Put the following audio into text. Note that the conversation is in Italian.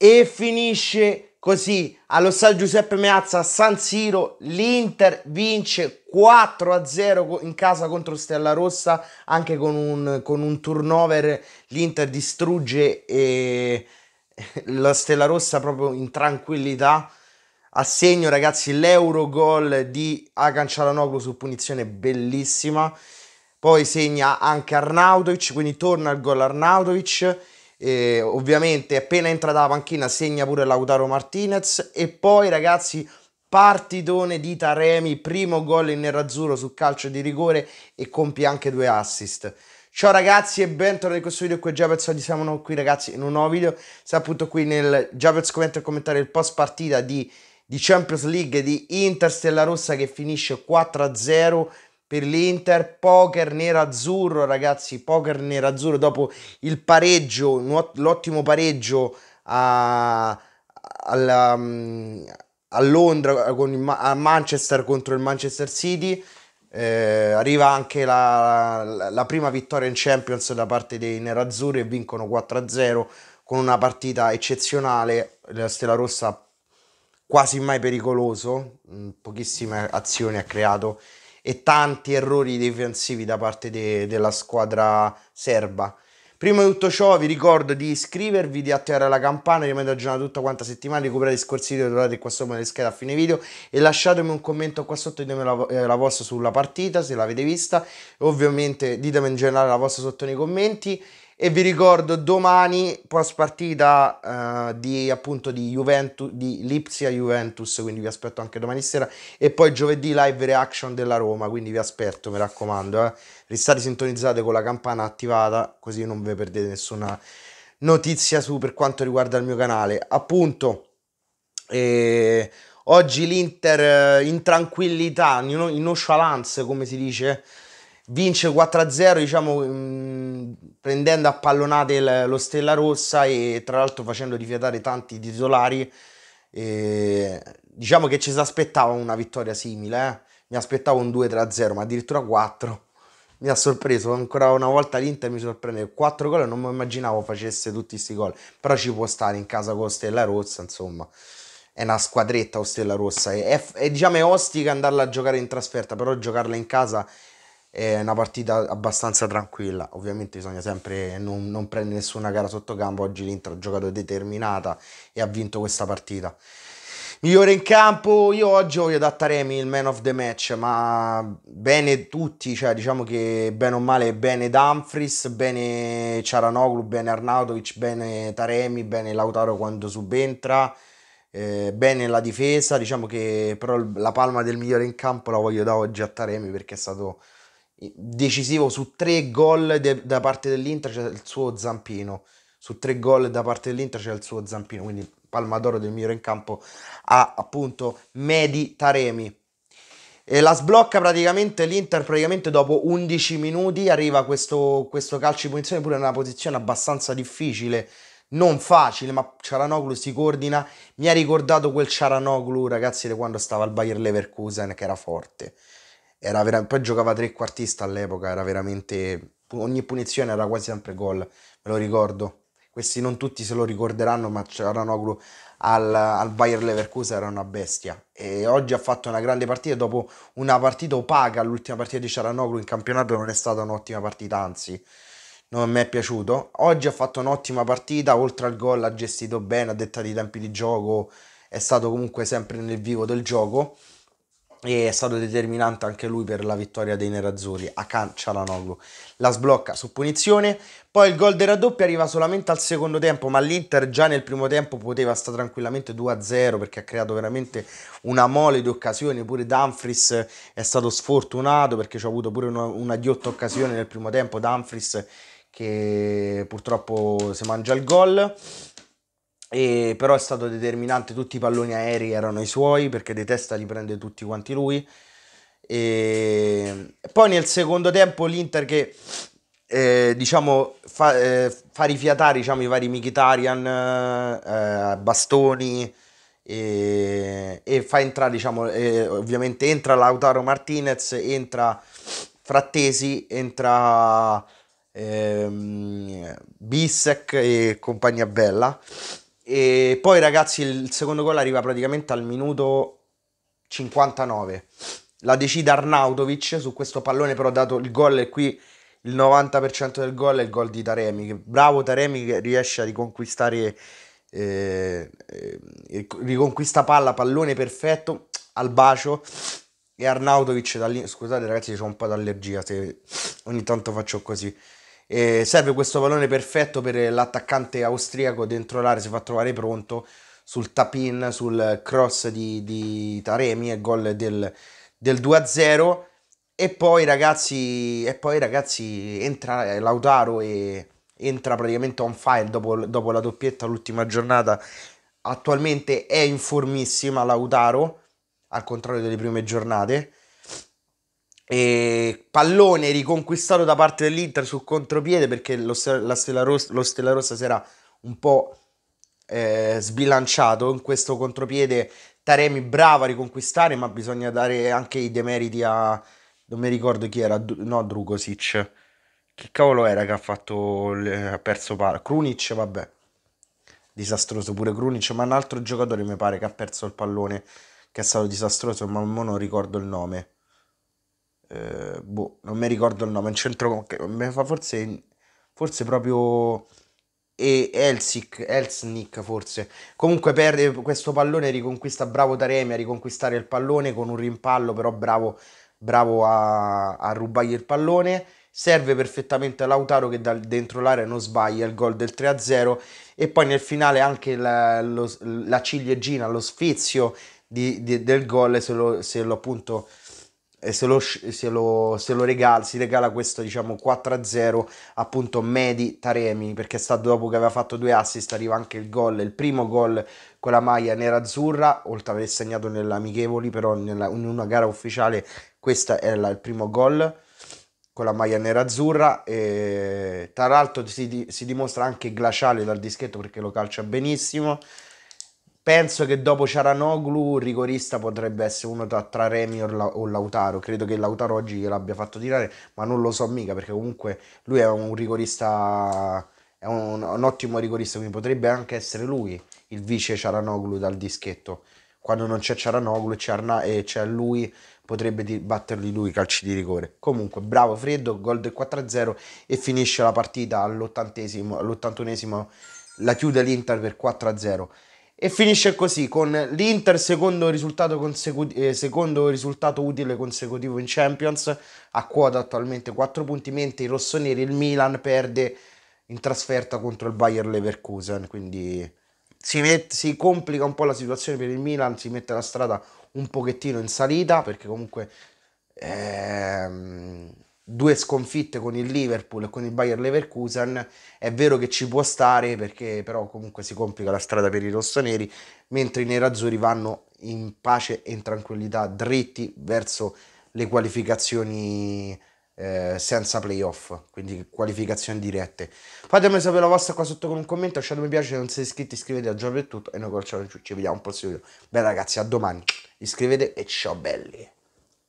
e finisce così allo stadio Giuseppe Meazza a San Siro l'Inter vince 4 0 in casa contro Stella Rossa anche con un, con un turnover l'Inter distrugge eh, la Stella Rossa proprio in tranquillità a segno ragazzi l'euro gol di Akan Cialanoglu su punizione bellissima poi segna anche Arnautovic quindi torna al gol Arnautovic e ovviamente appena entra dalla panchina segna pure Lautaro Martinez e poi ragazzi partitone di Taremi, primo gol in nerazzurro sul calcio di rigore e compie anche due assist. Ciao ragazzi e bentornati in questo video qui Giapez, oggi siamo qui ragazzi in un nuovo video, siamo appunto qui nel Giapez commento e commentare il post partita di, di Champions League di Interstella Rossa che finisce 4-0 per l'Inter, poker nerazzurro, ragazzi, poker nerazzurro dopo il pareggio, l'ottimo pareggio a, alla, um, a Londra eh, con il, a Manchester contro il Manchester City. Eh, arriva anche la, la, la, prima vittoria in Champions da parte dei nerazzurri e vincono 4-0 con una partita eccezionale. La Stella Rossa quasi mai pericoloso, mm, pochissime azioni ha creato e tanti errori difensivi da parte de- della squadra serba. Prima di tutto ciò vi ricordo di iscrivervi, di attivare la campana, rimanete aggiornati tutta quanta settimana, recuperate i scorsi video, trovate qua sopra nelle schede a fine video e lasciatemi un commento qua sotto, ditemi la, eh, la vostra sulla partita, se l'avete vista, ovviamente ditemi in generale la vostra sotto nei commenti e vi ricordo domani post partita uh, eh, di appunto di Juventus di Lipsia Juventus quindi vi aspetto anche domani sera e poi giovedì live reaction della Roma quindi vi aspetto mi raccomando eh. restate sintonizzate con la campana attivata così non vi perdete nessuna notizia su per quanto riguarda il mio canale appunto eh, oggi l'Inter eh, in tranquillità in nonchalance come si dice vince 4-0 diciamo mm, prendendo a pallonate lo Stella Rossa e tra l'altro facendo rifiatare tanti titolari e, diciamo che ci si aspettava una vittoria simile eh? mi aspettavo un 2-3-0 ma addirittura 4 mi ha sorpreso ancora una volta l'Inter mi sorprende 4 gol non mi immaginavo facesse tutti questi gol però ci può stare in casa con Stella Rossa insomma è una squadretta o Stella Rossa è, è, è diciamo è ostica andarla a giocare in trasferta però giocarla in casa è una partita abbastanza tranquilla, ovviamente bisogna sempre non, non prendere nessuna gara sotto campo, oggi l'Inter ha giocato determinata e ha vinto questa partita. Migliore in campo, io oggi voglio da Taremi il man of the match, ma bene tutti, cioè diciamo che bene o male bene Dumfries, bene Ciaranoglu, bene Arnautovic, bene Taremi, bene Lautaro quando subentra, eh, bene la difesa, diciamo che però la palma del migliore in campo la voglio da oggi a Taremi perché è stato decisivo su tre gol de- da parte dell'Inter c'è il suo zampino su tre gol da parte dell'Inter c'è il suo zampino quindi palma d'oro del migliore in campo a appunto Medi Taremi e la sblocca praticamente l'Inter praticamente dopo 11 minuti arriva questo, questo calcio di punizione pure in una posizione abbastanza difficile non facile, ma Ciaranoglu si coordina. Mi ha ricordato quel Ciaranoglu, ragazzi, di quando stava al Bayer Leverkusen, che era forte era vera- poi giocava trequartista all'epoca, era veramente ogni punizione era quasi sempre gol, me lo ricordo. Questi non tutti se lo ricorderanno, ma Ciaranoglu al, al Bayer Leverkusen era una bestia. E oggi ha fatto una grande partita dopo una partita opaca, l'ultima partita di Ciaranoglu in campionato non è stata un'ottima partita, anzi non mi è piaciuto. Oggi ha fatto un'ottima partita, oltre al gol ha gestito bene, ha dettato i tempi di gioco, è stato comunque sempre nel vivo del gioco e è stato determinante anche lui per la vittoria dei nerazzurri a Cialanoglu la sblocca su punizione poi il gol del raddoppio arriva solamente al secondo tempo ma l'Inter già nel primo tempo poteva stare tranquillamente 2-0 perché ha creato veramente una mole di occasioni pure Danfries è stato sfortunato perché ci ha avuto pure una, una ghiotta occasione nel primo tempo Danfries che purtroppo si mangia il gol e però è stato determinante, tutti i palloni aerei erano i suoi perché di testa li prende tutti quanti lui. E poi nel secondo tempo l'Inter che eh, diciamo, fa, eh, fa, rifiatare diciamo, i vari Mkhitaryan, eh, Bastoni e, e, fa entrare diciamo, ovviamente entra Lautaro Martinez, entra Frattesi, entra ehm, Bissec e compagnia bella e poi ragazzi il secondo gol arriva praticamente al minuto 59. La decide Arnautovic su questo pallone però dato il gol e qui il 90% del gol è il gol di Taremi. Bravo Taremi che riesce a riconquistare, eh, eh, riconquista palla, pallone perfetto al bacio. E Arnautovic da lì, scusate ragazzi, c'ho un po' d'allergia se ogni tanto faccio così. E serve questo pallone perfetto per l'attaccante austriaco dentro l'area, si fa trovare pronto sul tap-in, sul cross di, di Taremi e gol del, del 2-0. E poi ragazzi, e poi ragazzi entra Lautaro e entra praticamente on fire dopo, dopo la doppietta l'ultima giornata. Attualmente è in formissima Lautaro, al contrario delle prime giornate e pallone riconquistato da parte dell'Inter sul contropiede perché lo, Stella, Rossa, lo Stella Rossa si era un po' eh, sbilanciato in questo contropiede. Taremi brava a riconquistare, ma bisogna dare anche i demeriti a. Non mi ricordo chi era, no, Drugosic. Che cavolo era che ha fatto. Ha perso palla? Krunic, vabbè. Disastroso pure Krunic, ma un altro giocatore mi pare che ha perso il pallone, che è stato disastroso, ma non ricordo il nome eh, boh, non mi ricordo il nome, in centro, forse, forse proprio e Elsic, Elsnick forse. Comunque perde eh, questo pallone, riconquista bravo Taremi a riconquistare il pallone con un rimpallo, però bravo, bravo a, a rubargli il pallone. Serve perfettamente Lautaro che da, dentro l'area non sbaglia il gol del 3-0 e poi nel finale anche la, lo, la ciliegina, lo sfizio di, di, del gol se lo, se lo appunto e se lo, se lo, se lo regala, si regala questo diciamo 4-0 appunto Medi Taremi perché sta dopo che aveva fatto due assist arriva anche il gol, il primo gol con la maglia nerazzurra oltre ad aver segnato nell'amichevoli però nella, in una gara ufficiale questo è la, il primo gol con la maglia nerazzurra e tra l'altro si, si dimostra anche glaciale dal dischetto perché lo calcia benissimo Penso che dopo Ciaranoglu il rigorista potrebbe essere uno tra, tra Remi o Lautaro. Credo che Lautaro oggi gliel'abbia fatto tirare, ma non lo so mica perché comunque lui è un rigorista, è un, un ottimo rigorista, quindi potrebbe anche essere lui il vice Ciaranoglu dal dischetto. Quando non c'è Ciaranoglu c'è Arna- e c'è lui, potrebbe di- batterli lui calci di rigore. Comunque, bravo Freddo, gol del 4-0 e finisce la partita all'ottantesimo, all'ottantunesimo, la chiude l'Inter per 4-0. E finisce così con l'Inter secondo risultato, consecut- eh, secondo risultato utile consecutivo in Champions, a quota attualmente 4 punti, mentre i rossoneri il Milan perde in trasferta contro il Bayer Leverkusen, quindi si, met- si complica un po' la situazione per il Milan, si mette la strada un pochettino in salita perché comunque... Ehm due sconfitte con il Liverpool e con il Bayer Leverkusen, è vero che ci può stare perché però comunque si complica la strada per i rossoneri, mentre i nerazzurri vanno in pace e in tranquillità dritti verso le qualificazioni eh, senza playoff, quindi qualificazioni dirette. Fatemi sapere la vostra qua sotto con un commento, lasciate mi piace se non siete iscritti iscrivetevi a giorno per tutto e noi col ciao ci vediamo un prossimo video. Beh ragazzi, a domani, iscrivete e ciao belli!